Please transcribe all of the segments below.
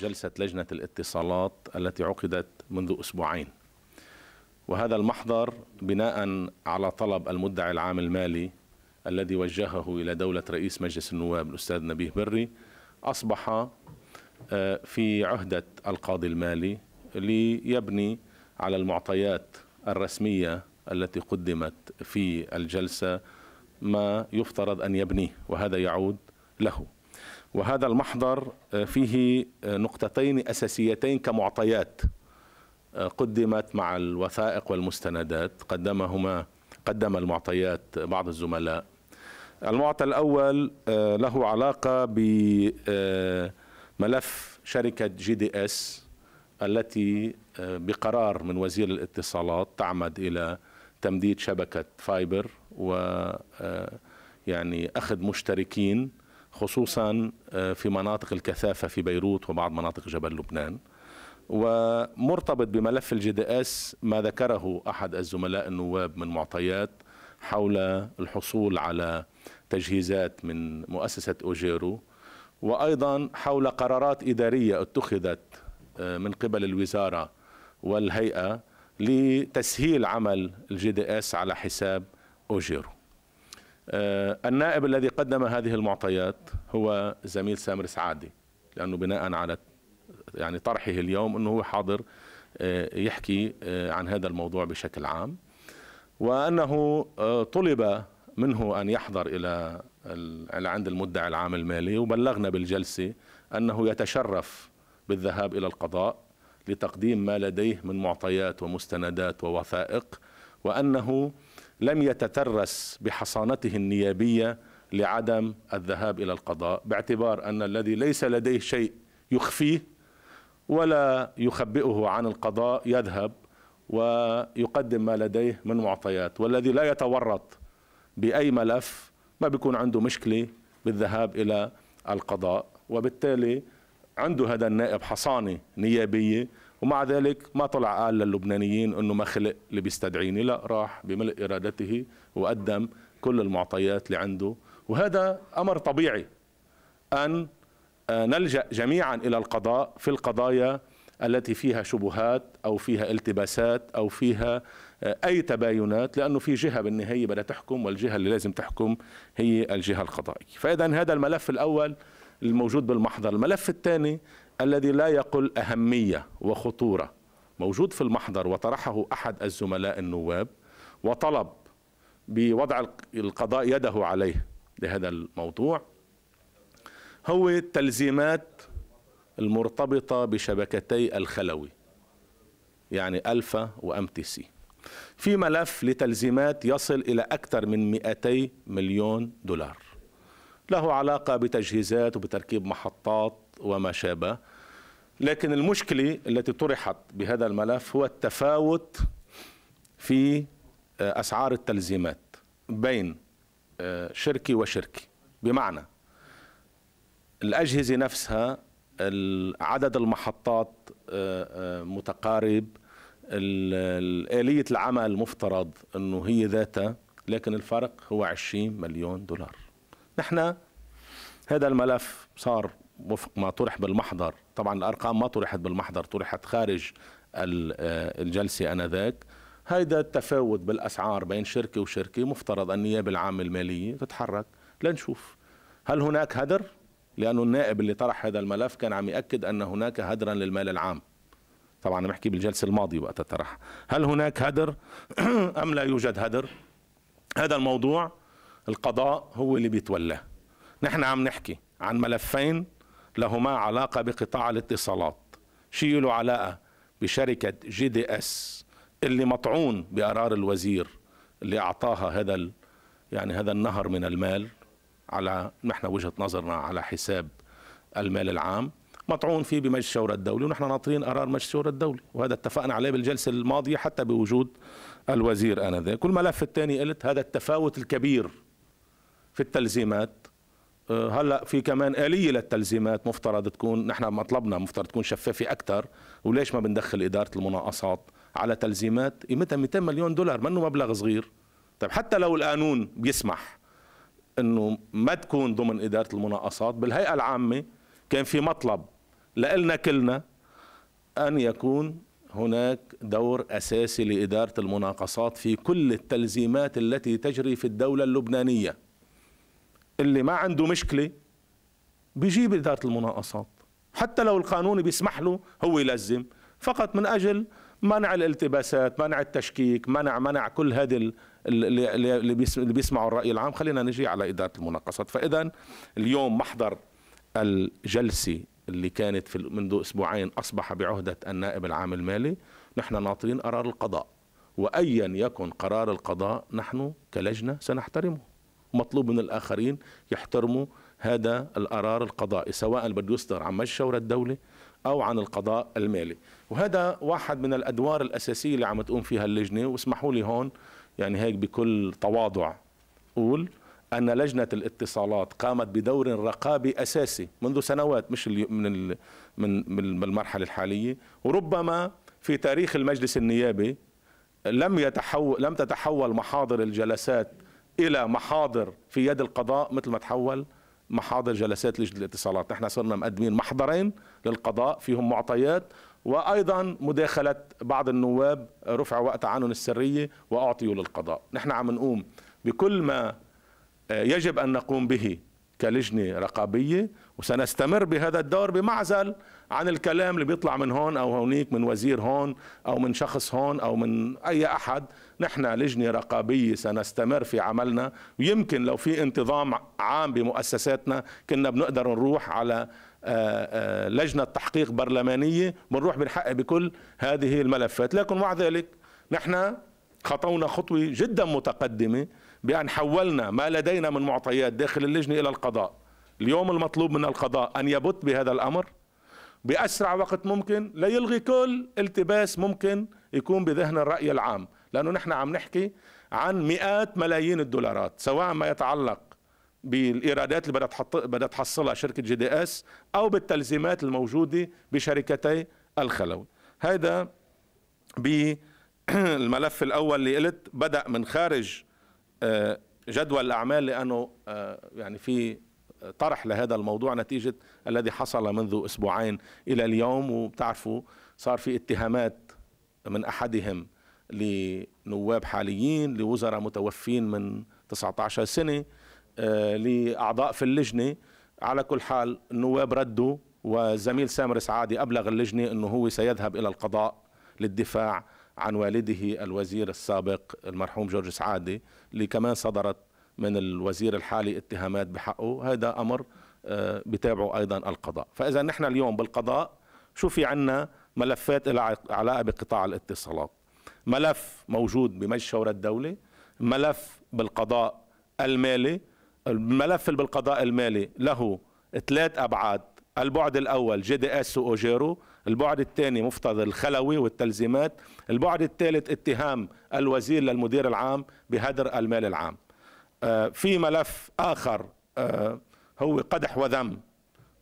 جلسة لجنة الاتصالات التي عقدت منذ أسبوعين وهذا المحضر بناء على طلب المدعي العام المالي الذي وجهه إلى دولة رئيس مجلس النواب الأستاذ نبيه بري أصبح آه، في عهدة القاضي المالي ليبني على المعطيات الرسمية التي قدمت في الجلسة ما يفترض أن يبنيه وهذا يعود له وهذا المحضر آه، فيه آه، نقطتين أساسيتين كمعطيات آه، قدمت مع الوثائق والمستندات قدمهما قدم المعطيات بعض الزملاء المعطى الأول له علاقة بملف شركة جي دي اس التي بقرار من وزير الاتصالات تعمد إلى تمديد شبكة فايبر و يعني أخذ مشتركين خصوصا آه، في مناطق الكثافة في بيروت وبعض مناطق جبل لبنان ومرتبط بملف الجي دي اس ما ذكره أحد الزملاء النواب من معطيات حول الحصول على تجهيزات من مؤسسة أوجيرو وأيضا حول قرارات إدارية اتخذت آه، من قبل الوزارة والهيئة لتسهيل عمل الجي دي اس على حساب أوجيرو آه، النائب الذي قدم هذه المعطيات هو زميل سامر سعادي لأنه بناء على يعني طرحه اليوم أنه هو حاضر آه، يحكي آه، عن هذا الموضوع بشكل عام وأنه طلب منه أن يحضر إلى عند المدعي العام المالي وبلغنا بالجلسة أنه يتشرف بالذهاب إلى القضاء لتقديم ما لديه من معطيات ومستندات ووثائق وأنه لم يتترس بحصانته النيابيه لعدم الذهاب الى القضاء باعتبار ان الذي ليس لديه شيء يخفيه ولا يخبئه عن القضاء يذهب ويقدم ما لديه من معطيات والذي لا يتورط باي ملف ما بيكون عنده مشكله بالذهاب الى القضاء وبالتالي عنده هذا النائب حصانه نيابيه ومع ذلك ما طلع قال للبنانيين انه ما خلق اللي بيستدعيني لا راح بملء ارادته وقدم كل المعطيات اللي عنده وهذا امر طبيعي ان آه، نلجا جميعا الى القضاء في القضايا التي فيها شبهات او فيها التباسات او فيها آه، اي تباينات لانه في جهه بالنهايه بدها تحكم والجهه اللي لازم تحكم هي الجهه القضائيه، فاذا هذا الملف الاول الموجود بالمحضر، الملف الثاني الذي لا يقل أهمية وخطورة موجود في المحضر وطرحه أحد الزملاء النواب وطلب بوضع القضاء يده عليه لهذا الموضوع هو التلزيمات المرتبطة بشبكتي الخلوي يعني ألفا وأم تي سي في ملف لتلزيمات يصل إلى أكثر من 200 مليون دولار له علاقة بتجهيزات وبتركيب محطات وما شابه لكن المشكلة التي طرحت بهذا الملف هو التفاوت في آه، أسعار التلزيمات بين آه، شركة وشركة بمعنى الأجهزة نفسها عدد المحطات آه، متقارب آلية العمل مفترض أنه هي ذاتها لكن الفرق هو 20 مليون دولار نحن هذا الملف صار وفق ما طرح بالمحضر طبعا الأرقام ما طرحت بالمحضر طرحت خارج آه، الجلسة أنذاك هيدا التفاوت بالأسعار بين شركة وشركة مفترض النيابة العامة المالية تتحرك لنشوف هل هناك هدر؟ لأنه النائب اللي طرح هذا الملف كان عم يأكد أن هناك هدرا للمال العام طبعا عم بحكي بالجلسة الماضية وقت طرح هل هناك هدر أم لا يوجد هدر؟ هذا الموضوع القضاء هو اللي بيتولاه نحن عم نحكي عن ملفين لهما علاقة بقطاع الاتصالات شيلوا له علاقة بشركة جي دي اس اللي مطعون بقرار الوزير اللي أعطاها هذا ال... يعني هذا النهر من المال على نحن وجهة نظرنا على حساب المال العام مطعون فيه بمجلس الشورى الدولي ونحن ناطرين قرار مجلس الشورى الدولي وهذا اتفقنا عليه بالجلسة الماضية حتى بوجود الوزير آنذاك والملف الثاني قلت هذا التفاوت الكبير في التلزيمات هلا في كمان آلية للتلزيمات مفترض تكون نحن مطلبنا مفترض تكون شفافة أكثر وليش ما بندخل إدارة المناقصات على تلزيمات قيمتها إيه 200 مليون دولار منه مبلغ صغير طيب حتى لو القانون بيسمح انه ما تكون ضمن إدارة المناقصات بالهيئة العامة كان في مطلب لنا كلنا أن يكون هناك دور أساسي لإدارة المناقصات في كل التلزيمات التي تجري في الدولة اللبنانية اللي ما عنده مشكله بيجيب اداره المناقصات حتى لو القانون بيسمح له هو يلزم فقط من اجل منع الالتباسات منع التشكيك منع منع كل هذه اللي بيسمعوا الراي العام خلينا نجي على اداره المناقصات فاذا اليوم محضر الجلسه اللي كانت في منذ اسبوعين اصبح بعهده النائب العام المالي نحن ناطرين قرار القضاء وايا يكن قرار القضاء نحن كلجنه سنحترمه مطلوب من الآخرين يحترموا هذا القرار القضائي سواء بده يصدر عن مجلس شورى الدولة أو عن القضاء المالي وهذا واحد من الأدوار الأساسية اللي عم تقوم فيها اللجنة واسمحوا لي هون يعني هيك بكل تواضع أقول أن لجنة الاتصالات قامت بدور رقابي أساسي منذ سنوات مش من من المرحلة الحالية وربما في تاريخ المجلس النيابي لم يتحول لم تتحول محاضر الجلسات الى محاضر في يد القضاء مثل ما تحول محاضر جلسات لجنه الاتصالات نحن صرنا مقدمين محضرين للقضاء فيهم معطيات وايضا مداخله بعض النواب رفع وقت عنهم السريه واعطيوا للقضاء نحن عم نقوم بكل ما يجب ان نقوم به كلجنة رقابية وسنستمر بهذا الدور بمعزل عن الكلام اللي بيطلع من هون أو هونيك من وزير هون أو من شخص هون أو من أي أحد نحن لجنة رقابية سنستمر في عملنا ويمكن لو في انتظام عام بمؤسساتنا كنا بنقدر نروح على آه، آه، لجنة تحقيق برلمانية بنروح بنحقق بكل هذه الملفات لكن مع ذلك نحن خطونا خطوة جدا متقدمة بأن حولنا ما لدينا من معطيات داخل اللجنة إلى القضاء اليوم المطلوب من القضاء أن يبت بهذا الأمر بأسرع وقت ممكن ليلغي كل التباس ممكن يكون بذهن الرأي العام لأنه نحن عم نحكي عن مئات ملايين الدولارات سواء ما يتعلق بالايرادات اللي بدها تحط بدها تحصلها شركه جي دي اس او بالتلزيمات الموجوده بشركتي الخلوي هذا بالملف الاول اللي قلت بدا من خارج آه، جدول الأعمال لأنه آه، يعني في طرح لهذا الموضوع نتيجة الذي حصل منذ أسبوعين إلى اليوم وبتعرفوا صار في اتهامات من أحدهم لنواب حاليين لوزراء متوفين من 19 سنة آه، لأعضاء في اللجنة على كل حال النواب ردوا والزميل سامر سعادي أبلغ اللجنة أنه هو سيذهب إلى القضاء للدفاع عن والده الوزير السابق المرحوم جورج سعادي اللي كمان صدرت من الوزير الحالي اتهامات بحقه هذا أمر آه، بتابعه أيضا القضاء فإذا نحن اليوم بالقضاء شو في عنا ملفات لها علاقة بقطاع الاتصالات ملف موجود بمجلس شورى الدولة ملف بالقضاء المالي الملف بالقضاء المالي له ثلاث أبعاد البعد الأول جي دي اس وأوجيرو البعد الثاني مفترض الخلوي والتلزيمات البعد الثالث اتهام الوزير للمدير العام بهدر المال العام آه، في ملف آخر آه، هو قدح وذم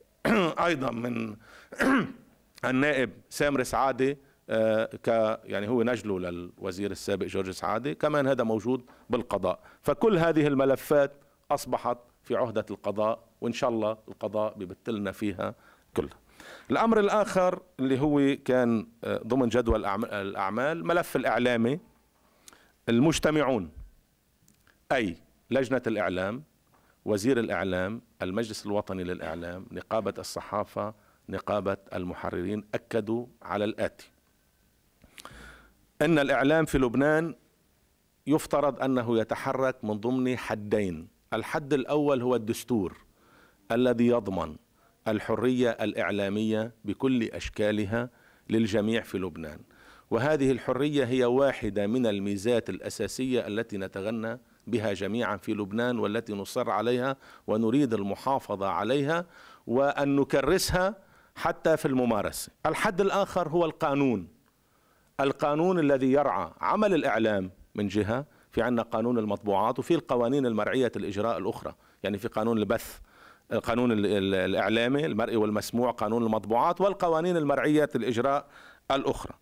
أيضا من النائب سامر سعادة آه، ك يعني هو نجله للوزير السابق جورج سعادة كمان هذا موجود بالقضاء فكل هذه الملفات أصبحت في عهدة القضاء وإن شاء الله القضاء ببتلنا فيها كلها الأمر الآخر اللي هو كان آه، ضمن جدول الأعمال ملف الإعلامي المجتمعون أي لجنة الإعلام وزير الإعلام المجلس الوطني للإعلام نقابة الصحافة نقابة المحررين أكدوا على الآتي أن الإعلام في لبنان يفترض أنه يتحرك من ضمن حدين الحد الأول هو الدستور الذي يضمن الحريه الاعلاميه بكل اشكالها للجميع في لبنان وهذه الحريه هي واحده من الميزات الاساسيه التي نتغنى بها جميعا في لبنان والتي نصر عليها ونريد المحافظه عليها وان نكرسها حتى في الممارسه. الحد الاخر هو القانون. القانون الذي يرعى عمل الاعلام من جهه، في عندنا قانون المطبوعات وفي القوانين المرعيه الاجراء الاخرى، يعني في قانون البث قانون الإعلامي المرئي والمسموع قانون المطبوعات والقوانين المرعية الإجراء الأخرى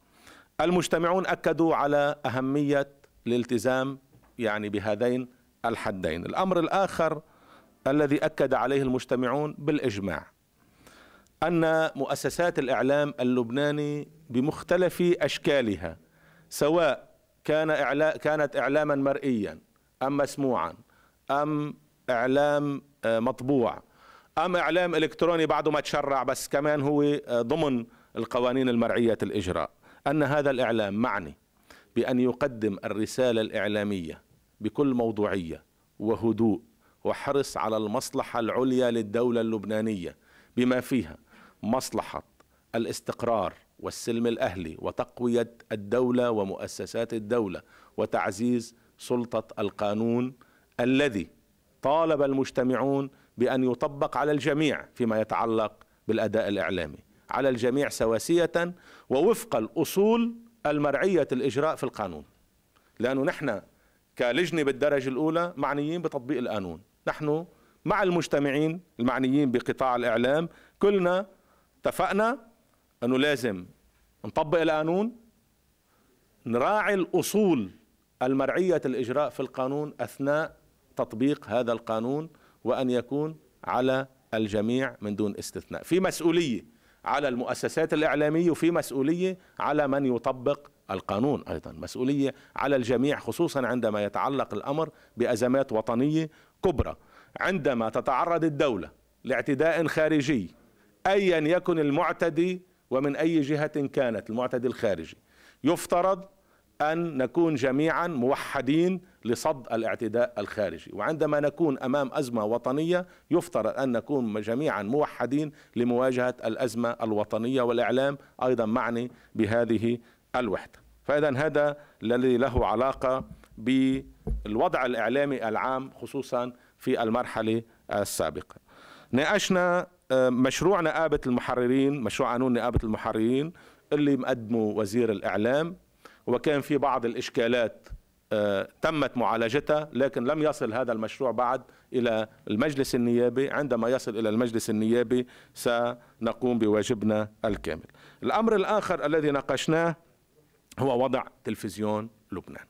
المجتمعون أكدوا على أهمية الالتزام يعني بهذين الحدين الأمر الآخر الذي أكد عليه المجتمعون بالإجماع أن مؤسسات الإعلام اللبناني بمختلف أشكالها سواء كان إعلا كانت إعلاما مرئيا أم مسموعا أم إعلام آه، مطبوع أم إعلام إلكتروني بعده ما تشرع بس كمان هو آه، ضمن القوانين المرعية الإجراء أن هذا الإعلام معني بأن يقدم الرسالة الإعلامية بكل موضوعية وهدوء وحرص على المصلحة العليا للدولة اللبنانية بما فيها مصلحة الاستقرار والسلم الأهلي وتقوية الدولة ومؤسسات الدولة وتعزيز سلطة القانون الذي طالب المجتمعون بأن يطبق على الجميع فيما يتعلق بالأداء الإعلامي على الجميع سواسية ووفق الأصول المرعية الإجراء في القانون لأنه نحن كلجنة بالدرجة الأولى معنيين بتطبيق القانون نحن مع المجتمعين المعنيين بقطاع الإعلام كلنا اتفقنا أنه لازم نطبق القانون نراعي الأصول المرعية الإجراء في القانون أثناء تطبيق هذا القانون وأن يكون على الجميع من دون استثناء في مسؤولية على المؤسسات الإعلامية وفي مسؤولية على من يطبق القانون أيضا مسؤولية على الجميع خصوصا عندما يتعلق الأمر بأزمات وطنية كبرى عندما تتعرض الدولة لاعتداء خارجي أيا يكن المعتدي ومن أي جهة كانت المعتدي الخارجي يفترض أن نكون جميعا موحدين لصد الاعتداء الخارجي وعندما نكون أمام أزمة وطنية يفترض أن نكون جميعا موحدين لمواجهة الأزمة الوطنية والإعلام أيضا معني بهذه الوحدة فإذا هذا الذي له علاقة بالوضع الإعلامي العام خصوصا في المرحلة السابقة ناقشنا آه، مشروع نقابة المحررين مشروع قانون نقابة المحررين اللي مقدمه وزير الإعلام وكان في بعض الإشكالات آه، تمت معالجتها لكن لم يصل هذا المشروع بعد إلى المجلس النيابي عندما يصل إلى المجلس النيابي سنقوم بواجبنا الكامل الأمر الآخر الذي ناقشناه هو وضع تلفزيون لبنان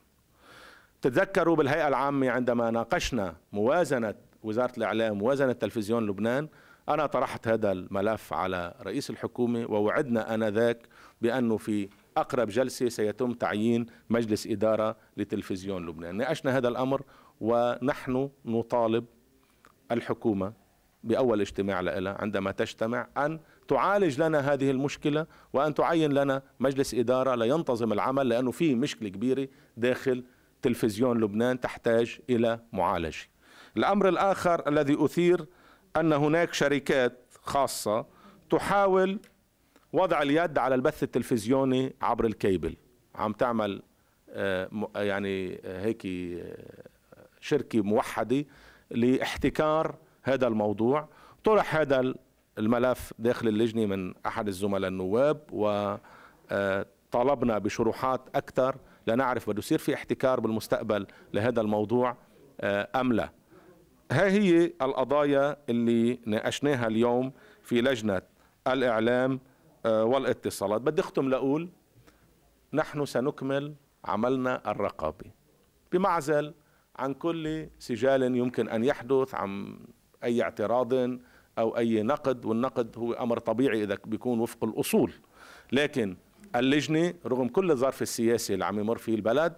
تتذكروا بالهيئة العامة عندما ناقشنا موازنة وزارة الإعلام موازنة تلفزيون لبنان أنا طرحت هذا الملف على رئيس الحكومة ووعدنا أنذاك بأنه في أقرب جلسة سيتم تعيين مجلس إدارة لتلفزيون لبنان ناقشنا هذا الأمر ونحن نطالب الحكومة بأول اجتماع لها عندما تجتمع أن تعالج لنا هذه المشكلة وأن تعين لنا مجلس إدارة لينتظم العمل لأنه في مشكلة كبيرة داخل تلفزيون لبنان تحتاج إلى معالجة الأمر الآخر الذي أثير أن هناك شركات خاصة تحاول وضع اليد على البث التلفزيوني عبر الكيبل عم تعمل آه، آه، يعني آه، هيك شركه موحده لاحتكار هذا الموضوع طرح هذا الملف داخل اللجنه من احد الزملاء النواب وطلبنا بشروحات اكثر لنعرف بده يصير في احتكار بالمستقبل لهذا الموضوع ام لا ها هي القضايا اللي ناقشناها اليوم في لجنه الاعلام آه، والاتصالات بدي أختم لأقول نحن سنكمل عملنا الرقابي بمعزل عن كل سجال يمكن أن يحدث عن أي اعتراض أو أي نقد والنقد هو أمر طبيعي إذا بيكون وفق الأصول لكن اللجنة رغم كل الظرف السياسي اللي عم يمر فيه البلد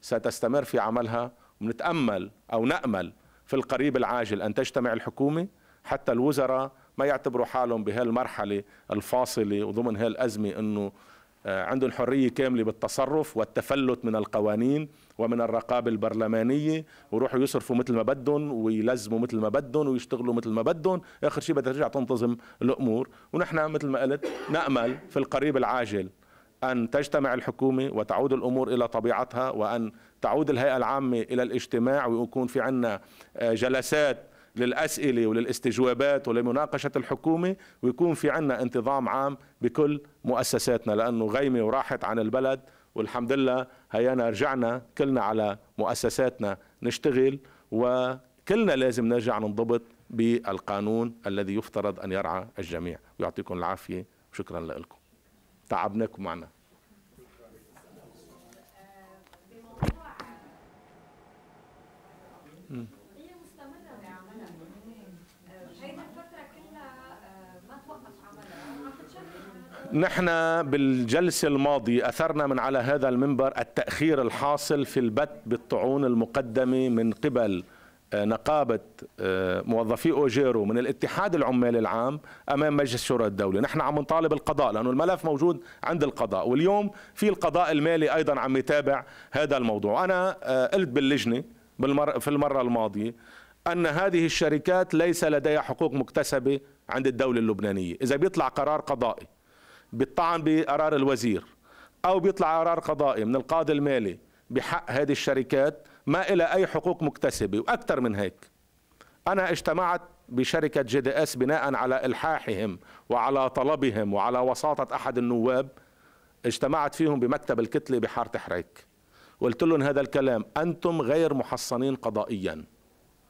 ستستمر في عملها ونتأمل أو نأمل في القريب العاجل أن تجتمع الحكومة حتى الوزراء ما يعتبروا حالهم بهالمرحلة الفاصلة وضمن هالأزمة أنه آه، عندهم حرية كاملة بالتصرف والتفلت من القوانين ومن الرقابة البرلمانية ويروحوا يصرفوا مثل ما بدهم ويلزموا مثل ما بدهم ويشتغلوا مثل ما بدهم آخر شيء بدها ترجع تنتظم الأمور ونحن مثل ما قلت نأمل في القريب العاجل أن تجتمع الحكومة وتعود الأمور إلى طبيعتها وأن تعود الهيئة العامة إلى الاجتماع ويكون في عنا آه، جلسات للأسئلة وللاستجوابات ولمناقشة الحكومة ويكون في عنا انتظام عام بكل مؤسساتنا لأنه غيمة وراحت عن البلد والحمد لله هيانا رجعنا كلنا على مؤسساتنا نشتغل وكلنا لازم نرجع ننضبط بالقانون الذي يفترض أن يرعى الجميع ويعطيكم العافية وشكرا لكم تعبناكم معنا Mm. نحن بالجلسة الماضية أثرنا من على هذا المنبر التأخير الحاصل في البت بالطعون المقدمة من قبل آه، نقابة آه، موظفي أوجيرو من الاتحاد العمال العام أمام مجلس شورى الدولة نحن عم نطالب القضاء لأنه الملف موجود عند القضاء واليوم في القضاء المالي أيضا عم يتابع هذا الموضوع أنا آه، قلت باللجنة بالمر... في المرة الماضية أن هذه الشركات ليس لديها حقوق مكتسبة عند الدولة اللبنانية إذا بيطلع قرار قضائي بالطعن بقرار الوزير أو بيطلع قرار قضائي من القاضي المالي بحق هذه الشركات ما إلى أي حقوق مكتسبة وأكثر من هيك أنا اجتمعت بشركة جي دي اس بناء على إلحاحهم وعلى طلبهم وعلى وساطة أحد النواب اجتمعت فيهم بمكتب الكتلة بحارة حريك وقلت لهم هذا الكلام أنتم غير محصنين قضائيا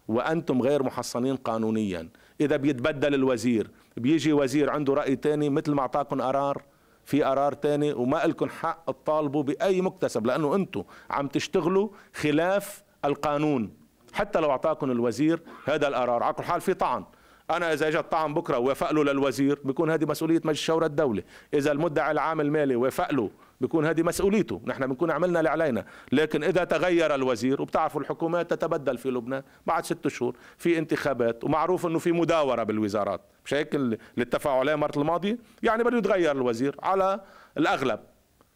وأنتم غير محصنين قانونيا إذا بيتبدل الوزير بيجي وزير عنده رأي تاني مثل ما أعطاكم قرار في قرار تاني وما لكم حق تطالبوا بأي مكتسب لأنه أنتم عم تشتغلوا خلاف القانون حتى لو أعطاكم الوزير هذا القرار على كل حال في طعن انا اذا اجى الطعن بكره وافق له للوزير بيكون هذه مسؤوليه مجلس الشورى الدوله اذا المدعي العام المالي وافق له بيكون هذه مسؤوليته نحن بنكون عملنا اللي علينا لكن إذا تغير الوزير وبتعرفوا الحكومات تتبدل في لبنان بعد ست شهور في انتخابات ومعروف أنه في مداورة بالوزارات مش هيك للتفاعل عليه مرة الماضية يعني بده يتغير الوزير على الأغلب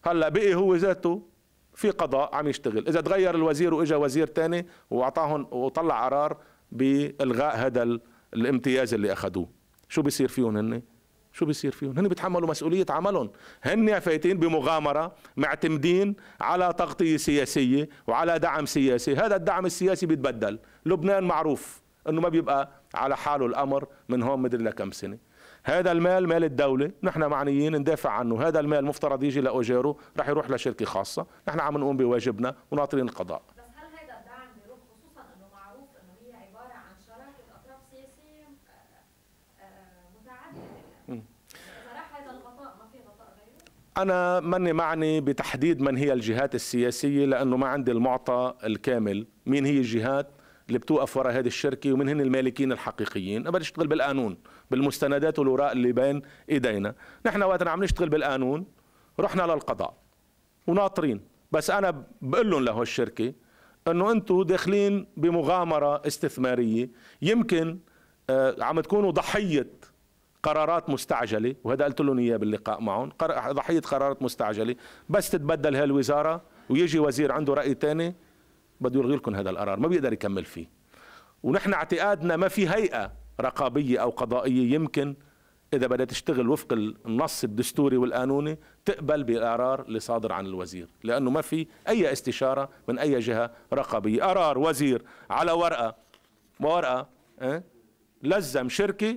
هلا بقي هو ذاته في قضاء عم يشتغل إذا تغير الوزير وإجا وزير تاني وأعطاهم وطلع قرار بإلغاء هذا الامتياز اللي أخذوه شو بيصير فيهم هن؟ شو بيصير فيهم هن بيتحملوا مسؤولية عملهم هن فايتين بمغامرة معتمدين على تغطية سياسية وعلى دعم سياسي هذا الدعم السياسي بيتبدل لبنان معروف انه ما بيبقى على حاله الامر من هون مدري لكم سنه هذا المال مال الدولة نحن معنيين ندافع عنه هذا المال مفترض يجي لأوجيرو رح يروح لشركة خاصة نحن عم نقوم بواجبنا وناطرين القضاء أنا ماني معني بتحديد من هي الجهات السياسية لأنه ما عندي المعطى الكامل مين هي الجهات اللي بتوقف وراء هذه الشركة ومن هن المالكين الحقيقيين أنا أشتغل بالقانون بالمستندات والوراء اللي بين إيدينا نحن وقتنا عم نشتغل بالقانون رحنا للقضاء وناطرين بس أنا بقول لهم لهالشركة أنه أنتم داخلين بمغامرة استثمارية يمكن آه، عم تكونوا ضحية قرارات مستعجله وهذا قلت لهم اياه باللقاء معهم ضحيه قرارات مستعجله بس تتبدل هالوزاره ويجي وزير عنده راي ثاني بده يلغي لكم هذا القرار ما بيقدر يكمل فيه ونحن اعتقادنا ما في هيئه رقابيه او قضائيه يمكن اذا بدها تشتغل وفق النص الدستوري والقانوني تقبل بالقرار اللي صادر عن الوزير لانه ما في اي استشاره من اي جهه رقابيه قرار وزير على ورقه ورقه أه؟ لزم شركه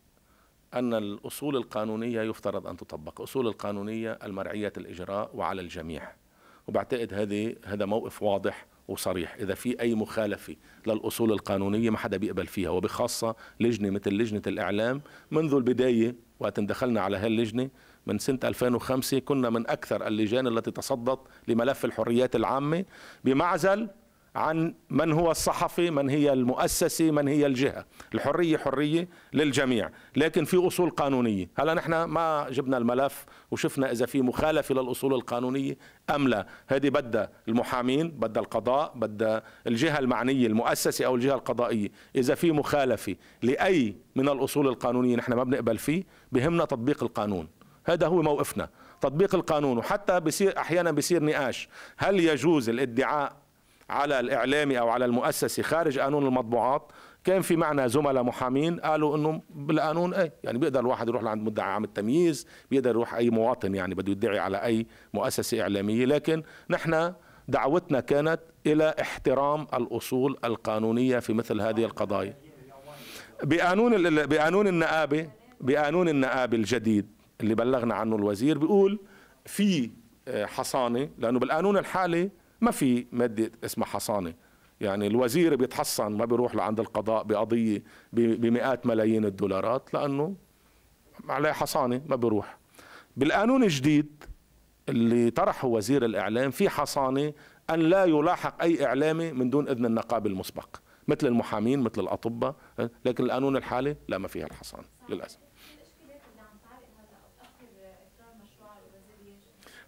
أن الأصول القانونية يفترض أن تطبق أصول القانونية المرعية الإجراء وعلى الجميع وبعتقد هذه هذا موقف واضح وصريح إذا في أي مخالفة للأصول القانونية ما حدا بيقبل فيها وبخاصة لجنة مثل لجنة الإعلام منذ البداية وقت دخلنا على هاللجنة من سنة 2005 كنا من أكثر اللجان التي تصدت لملف الحريات العامة بمعزل عن من هو الصحفي من هي المؤسسة من هي الجهة الحرية حرية للجميع لكن في أصول قانونية هلا نحن ما جبنا الملف وشفنا إذا في مخالفة للأصول القانونية أم لا هذه بدها المحامين بدها القضاء بدها الجهة المعنية المؤسسة أو الجهة القضائية إذا في مخالفة لأي من الأصول القانونية نحن ما بنقبل فيه بهمنا تطبيق القانون هذا هو موقفنا تطبيق القانون وحتى بصير احيانا بصير نقاش هل يجوز الادعاء على الإعلامي أو على المؤسسة خارج قانون المطبوعات كان في معنا زملاء محامين قالوا انه بالقانون ايه يعني بيقدر الواحد يروح لعند مدعي عام التمييز بيقدر يروح اي مواطن يعني بده يدعي على اي مؤسسه اعلاميه لكن نحن دعوتنا كانت الى احترام الاصول القانونيه في مثل هذه القضايا بقانون بقانون النقابه بقانون النقابه الجديد اللي بلغنا عنه الوزير بيقول في آه، حصانه لانه بالقانون الحالي ما في ماده اسمها حصانه يعني الوزير بيتحصن ما بيروح لعند القضاء بقضيه بمئات ملايين الدولارات لانه عليه حصانه ما بيروح بالقانون الجديد اللي طرحه وزير الاعلام في حصانه ان لا يلاحق اي اعلامي من دون اذن النقابه المسبق مثل المحامين مثل الاطباء لكن القانون الحالي لا ما فيها الحصانه للاسف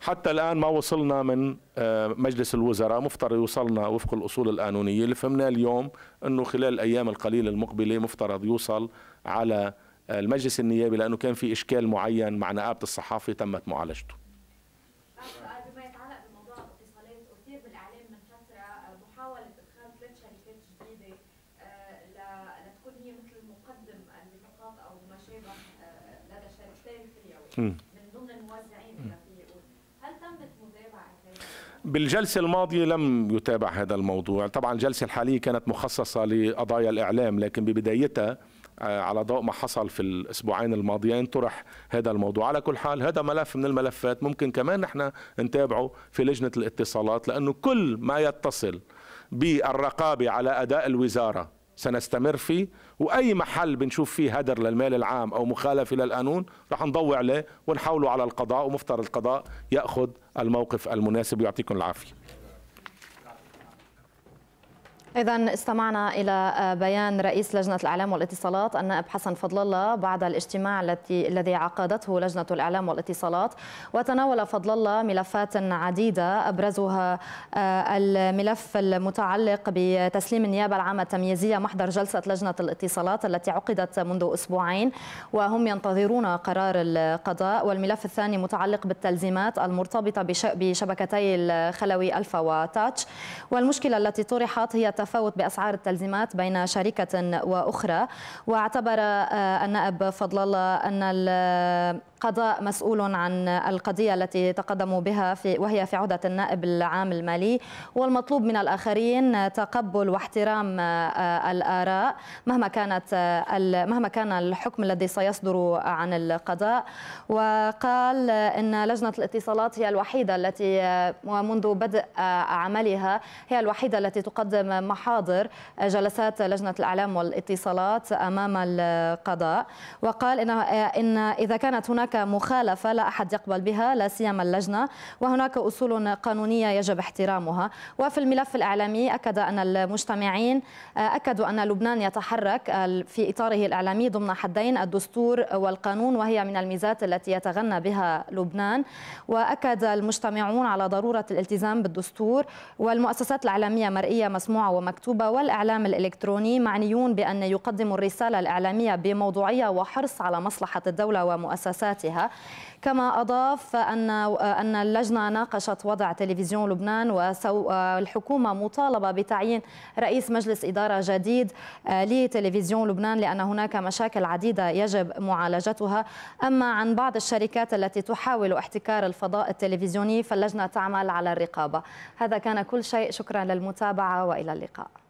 حتى الآن ما وصلنا من آه، مجلس الوزراء مفترض يوصلنا وفق الأصول القانونية اللي فهمناه اليوم أنه خلال الأيام القليلة المقبلة مفترض يوصل على آه، المجلس النيابي لأنه كان في إشكال معين مع نقابة الصحافة تمت معالجته بما يتعلق بموضوع الاتصالات بالإعلام من فترة محاولة إدخال ثلاث شركات جديدة لتكون هي مثل مقدم أو ما شابه لدى بالجلسة الماضية لم يتابع هذا الموضوع طبعا الجلسة الحالية كانت مخصصة لقضايا الإعلام لكن ببدايتها آه، على ضوء ما حصل في الأسبوعين الماضيين طرح هذا الموضوع على كل حال هذا ملف من الملفات ممكن كمان نحن نتابعه في لجنة الاتصالات لأنه كل ما يتصل بالرقابة على أداء الوزارة سنستمر فيه واي محل بنشوف فيه هدر للمال العام او مخالفه للقانون رح نضوع عليه ونحوله على القضاء ومفترض القضاء ياخذ الموقف المناسب ويعطيكم العافيه إذا استمعنا إلى بيان رئيس لجنة الإعلام والاتصالات النائب حسن فضل الله بعد الاجتماع التي الذي عقدته لجنة الإعلام والاتصالات وتناول فضل الله ملفات عديدة أبرزها آه، الملف المتعلق بتسليم النيابة العامة التمييزية محضر جلسة لجنة الاتصالات التي عقدت منذ أسبوعين وهم ينتظرون قرار القضاء والملف الثاني متعلق بالتلزيمات المرتبطة بشبكتي الخلوي ألفا وتاتش والمشكلة التي طرحت هي تفاوت بأسعار التلزيمات بين شركة وأخرى واعتبر آه، النائب فضل الله أن قضاء مسؤول عن القضية التي تقدموا بها في وهي في عهدة النائب العام المالي والمطلوب من الآخرين تقبل واحترام آه، الآراء مهما كانت آه، مهما كان الحكم الذي سيصدر عن القضاء وقال إن لجنة الاتصالات هي الوحيدة التي آه، ومنذ بدء عملها هي الوحيدة التي تقدم محاضر جلسات لجنة الإعلام والاتصالات أمام القضاء وقال إن إذا كانت هناك هناك مخالفة لا أحد يقبل بها لا سيما اللجنة وهناك أصول قانونية يجب احترامها وفي الملف الإعلامي أكد أن المجتمعين أكدوا أن لبنان يتحرك في إطاره الإعلامي ضمن حدين الدستور والقانون وهي من الميزات التي يتغنى بها لبنان وأكد المجتمعون على ضرورة الالتزام بالدستور والمؤسسات الإعلامية مرئية مسموعة ومكتوبة والإعلام الإلكتروني معنيون بأن يقدموا الرسالة الإعلامية بموضوعية وحرص على مصلحة الدولة ومؤسساتها ذاتها كما أضاف أن أن اللجنة ناقشت وضع تلفزيون لبنان والحكومة مطالبة بتعيين رئيس مجلس إدارة جديد آه، لتلفزيون لبنان لأن هناك مشاكل عديدة يجب معالجتها أما عن بعض الشركات التي تحاول احتكار الفضاء التلفزيوني فاللجنة تعمل على الرقابة هذا كان كل شيء شكرا للمتابعة وإلى اللقاء